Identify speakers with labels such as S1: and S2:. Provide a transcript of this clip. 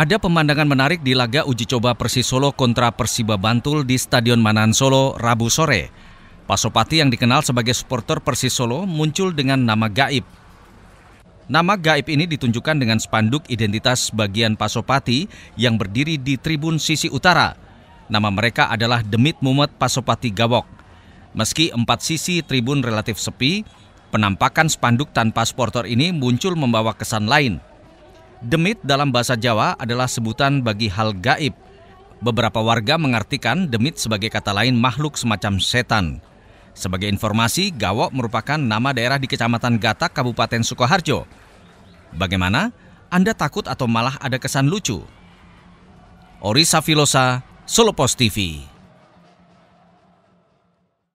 S1: Ada pemandangan menarik di laga uji coba Persis Solo kontra Persiba Bantul di Stadion Manan Solo Rabu sore. Pasopati yang dikenal sebagai supporter Persis Solo muncul dengan nama gaib. Nama gaib ini ditunjukkan dengan spanduk identitas bagian Pasopati yang berdiri di tribun sisi utara. Nama mereka adalah Demit Mumet Pasopati Gawok. Meski empat sisi tribun relatif sepi, penampakan spanduk tanpa supporter ini muncul membawa kesan lain – Demit dalam bahasa Jawa adalah sebutan bagi hal gaib. Beberapa warga mengartikan demit sebagai kata lain makhluk semacam setan. Sebagai informasi, Gawok merupakan nama daerah di Kecamatan Gatak, Kabupaten Sukoharjo. Bagaimana? Anda takut atau malah ada kesan lucu? Orisa Filosa, Solo Post TV.